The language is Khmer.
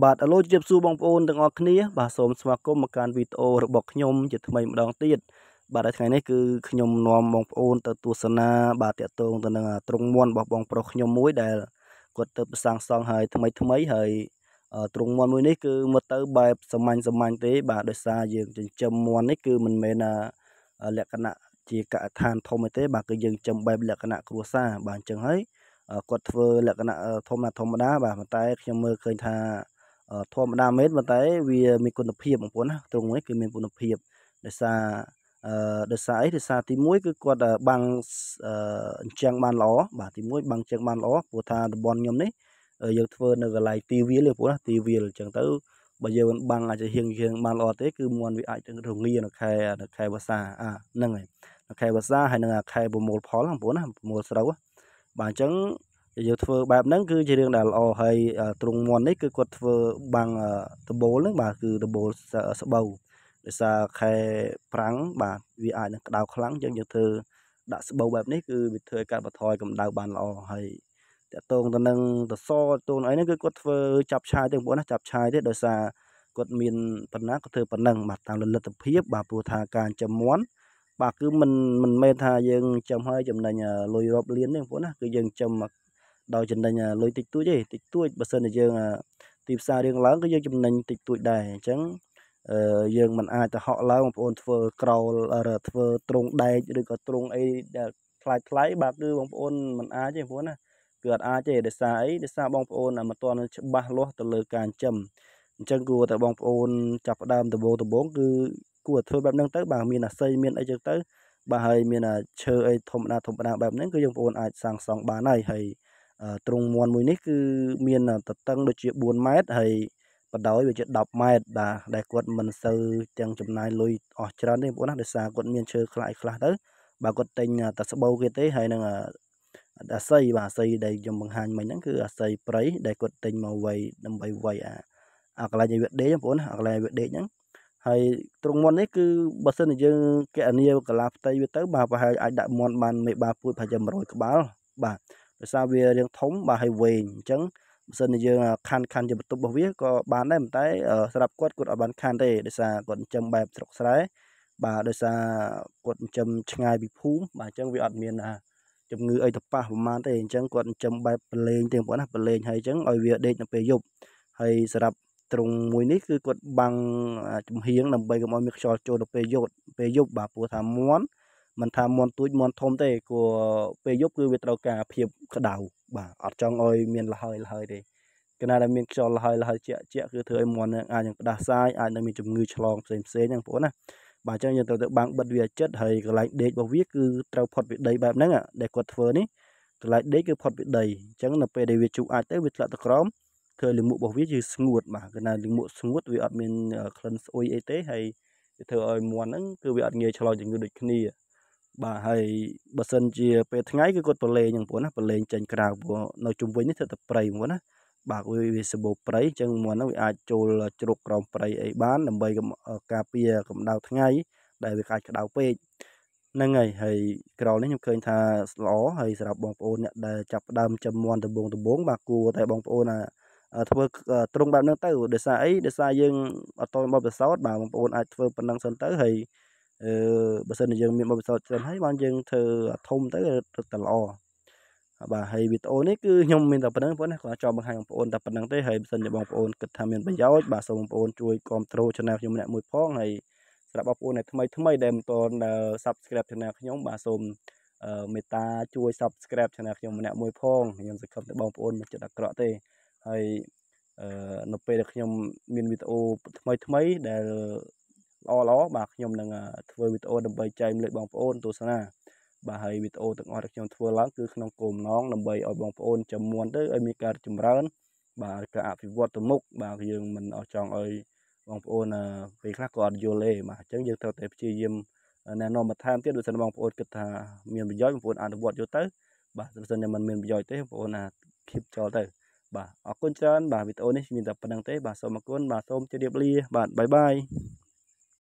បាទអឡូជៀបសួរបងប្អូនទាំងអស់គ្នាបាទសូមស្វាគមន៍មកកាន់វីដេអូរបស់ខ្ញុំជាថ្មីម្ដងទៀតបាទថ្ងៃនេះគឺខ្ញុំនាំបងប្អូនទៅទស្សនា បាទតាក់ទងទៅនឹងត្រង់មន់របស់បងប្រុសខ្ញុំមួយដែលគាត់ទៅសាងសង់ហើយថ្មីថ្មីហើយត្រង់មន់មួយនេះគឺមើលទៅបែបសាមញ្ញសាមញ្ញទេ បាទដោយសារយើងចិញ្ចឹមមន់នេះគឺមិនមែនលក្ខណៈជាកឋានធំទេ បាទគឺយើងចិញ្ចឹមបែបលក្ខណៈគ្រួសារបាទអញ្ចឹងហើយគាត់ធ្វើលក្ខណៈធម្មតាធម្មតាបាទប៉ុន្តែខ្ញុំមើលឃើញថាធម្មតាមែនប៉ុន្តែវាមានគុណភាពបងប្អូនណាទ្រុងនេះគឺមានគុណភាពដោយសារអឺដោយសារអីដោយសារទី1គឺគាត់បាំងអញ្ចឹងបានល្អបាទទី1បាំងអញ្ចឹងបានល្អព្រោះថាតំបន់ខ្ញុំនេះយើងធ្វើនៅកន្លែងទីវាលទេបងប្អូនណាទីវាលអញ្ចឹងទៅបើយើងមិនបាំងអាចហៀងហៀងបានល្អទេគឺមន់វាអាចនឹងរងានៅខែនៅខែវស្សាអាហ្នឹងហើយនៅខែវស្សាហើយនឹងខែប្រមូលផលបងប្អូនណាប្រមូលស្រូវបាទអញ្ចឹងយកធ្វើបែបហ្នឹងគឺជារឿងដែលល្អហើយទ្រង់មន់នេះគឺគាត់ធ្វើបាំងដបូលហ្នឹងបាទគឺដបូលស្បូវដោយសារខែប្រាំងបាទវាអាចនឹងក្តៅខ្លាំងយើងយើងធ្វើដាក់ស្បូវបែបនេះគឺវាធ្វើឲ្យកាត់បន្ថយកម្ដៅបានល្អហើយតកតងទៅនឹង តសតូនអីហ្នឹងគឺគាត់ធ្វើចាប់ឆាយទៅបងប្អូនណាចាប់ឆាយទេដោយសារគាត់មានប៉ុណ្ណាគាត់ធ្វើប៉ុណ្ណឹងបាទតាមលទ្ធភាព បាទព្រោះថាការចំមន់បាទគឺមិនមិនមែនថាយើងចំហើយចំណេញលុយរាប់លានទេបងប្អូនណាគឺយើងចំដោយចំណេញលុយតិចតួចទេតិចតួចបើសិនជាយើងទីផ្សាររៀងឡើងក៏យើងចំណេញតិចតួចដែរអញ្ចឹងយើងមិនអាចទៅហក់ឡើងបងប្អូនធ្វើក្រោលធ្វើត្រង់ដែកឬក៏ត្រង់អីថ្លៃថ្លៃបាទគឺបងប្អូនមិនអាចទេបងប្អូនណាគឺអត់អាចទេដោយសារអីដោយសារបងប្អូនមិនទាន់ច្បាស់លាស់ទៅលើការចិញ្ចឹមអញ្ចឹងគួរតែបងប្អូនចាប់ផ្ដើមដំបូងដំបូងគឺគួរធ្វើបែបហ្នឹងទៅបាទមានអាស័យមានអីចឹងទៅបាទហើយមានឈើអីធម្មតាធម្មតាបែបហ្នឹងគឺយើងបងប្អូនអាចសាងសង់បានហើយហើយទ្រុងមាន់មួយនេះគឺមានតតឹងដូចជា4ម៉ែត្រហើយបដោយវាជា10ម៉ែត្របាទដែលគាត់មិនសូវទាំងចំណាយលុយអស់ច្រើនទេបងប្អូនណាដោយសារគាត់មានឈើខ្លះខ្លះទៅបាទគាត់ទិញតែស្បូវគេទេហើយនឹងអាស័យបាទអាស័យដែលខ្ញុំបង្ហាញមិញហ្នឹងគឺអាស័យប្រៃដែលគាត់ទិញមកវាយដើម្បីវាយអាអាកន្លែងវាដេកបងប្អូនអាកន្លែងវាដេកហ្នឹងហើយទ្រុងមាន់នេះគឺបើសិនជាយើងកណនីកលាផ្ទៃវាទៅបាទប្រហែលអាចដាក់មាន់បានមេបាពួយប្រហែលជា100ក្បាលបាទដោយសារវារាងធំបាទហើយវែងអញ្ចឹងបើសិនជាយើងខាន់ខាន់ជាបន្ទប់របស់វាក៏បានដែរប៉ុន្តែសម្រាប់គាត់គាត់អត់បានខាន់ទេដោយសារគាត់ចិញ្ចឹមបែបស្រុកស្រែបាទដោយសារគាត់ចិញ្ចឹមឆ្ងាយពីភូមិបាទអញ្ចឹងវាអត់មានជំងឺអីទៅប៉ះប្រហែលទេអញ្ចឹងគាត់ចិញ្ចឹមបែបប្រឡេងទាំងប៉ុណ្ណាប្រឡេងហើយអញ្ចឹងឲ្យវាដេកនៅពេលយប់ហើយសម្រាប់ត្រង់មួយនេះគឺគាត់បាំងចំហៀងដើម្បីកុំឲ្យមានខ្យល់ចូលទៅពេលយប់ពេលយប់បាទព្រោះថាមន់មិនថាមន់ទួចមន់ធំទេគួរពេលយប់គឺវាត្រូវការភាពក្តៅបាទអត់ចង់ឲ្យមានលហើយលហើយទេគណៈដែលមានខ្យល់លហើយលហើយជាក់ជាក់គឺធ្វើឲ្យមន់នឹងអាចនឹងផ្ដាសាយអាចនឹងមានជំងឺឆ្លងផ្សេងផ្សេងហ្នឹងបងប្អូនណាបាទអញ្ចឹងយើងត្រូវទៅបាំងបិទវាចិត្តហើយកន្លែងដេករបស់វាគឺត្រូវផុតពីដីបែបហ្នឹងដែលគាត់ធ្វើនេះកន្លែងដេកគឺផុតពីដីអញ្ចឹងនៅពេលដែលវាជុះអាចទៅវាធ្លាក់ទៅក្រោមឃើញលាមករបស់វាគឺស្ងួតបាទគណៈលាមកស្ងួតវាអត់មានក្លិនស្អុយអីទេហើយធ្វើឲ្យមន់ហ្នឹងគឺវាអត់ងាយឆ្លងជំងឺដូចគ្នាបាទហើយបើសិនជាពេលថ្ងៃគឺគាត់ប្រឡេងហ្នឹងបងណាប្រឡេងចេញក្រៅព្រោះនៅជុំវិញនេះស្ថិតតែព្រៃបងណាបាទវាវាសម្បូរព្រៃអញ្ចឹងមន់ហ្នឹងវាអាចចូលជ្រុកក្រោមព្រៃអីបានដើម្បីការពារកម្ដៅថ្ងៃដែលវាកាចក្ដៅពេកហ្នឹងហើយហើយក្រោលនេះខ្ញុំឃើញថាល្អហើយសម្រាប់បងប្អូនអ្នកដែលចាប់ដើមចំមន់ដំបងដំបងបាទគួរតែបងប្អូនធ្វើត្រង់បែបហ្នឹងទៅដោយសារអីដោយសារយើងអត់តមកប្រសោតបាទបងប្អូនអាចធ្វើប៉ុណ្ណឹងសិនទៅហើយអឺបើសិនជាយើងមានបទពិសោធន៍ច្រើនហើយបានយើងធ្វើអាធំទៅទៅតែល្អបាទហើយវីដេអូនេះគឺខ្ញុំមានតែប៉ុណ្្នឹងបងប្អូនណាគាត់ចង់បង្ហាញបងប្អូនតែប៉ុណ្្នឹងទេហើយបើសិនជាបងប្អូនគិតថាមានប្រយោជន៍បាទសូមបងប្អូនជួយគ្រប់គ្រង channel ខ្ញុំម្នាក់មួយផងហើយសម្រាប់បងប្អូនដែលថ្មីថ្មីដែលមិនទាន់ subscribe channel ខ្ញុំបាទសូមមេត្តាជួយ subscribe channel ខ្ញុំម្នាក់មួយផងខ្ញុំសង្ឃឹមថាបងប្អូនមិនចិត្តអាក្រក់ទេហើយនៅពេលដែលខ្ញុំមានវីដេអូថ្មីថ្មីដែលល្អល្អបាទខ្ញុំនឹងធ្វើវីដេអូដើម្បីចែកលើកបងប្អូនទស្សនាបាទហើយវីដេអូទាំងអស់ដែលខ្ញុំធ្វើឡើងគឺក្នុងគោលបំណងដើម្បីឲ្យបងប្អូនចំមួនទៅឲ្យមានការចម្រើន បាទការអភិវឌ្ឍទៅមុខបាទយើងមិនអស់ចង់ឲ្យបងប្អូនពេលខ្លះក៏អត់យល់ទេបាទអញ្ចឹងយើងត្រូវតែព្យាយាមណែនាំបន្ថែមទៀតដូចសិនបងប្អូនគិតថាមានប្រយោជន៍បងប្អូនអនុវត្តយកទៅ បាទបើសិនជាมันមានប្រយោជន៍ទេបងប្អូនណាខៀបចោលទៅ បាទអរគុណច្រើនបាទវីដេអូនេះមានតែប៉ុណ្្នឹងទេបាទសូមអរគុណបាទសូមជម្រាបលាបាទបាយបាយ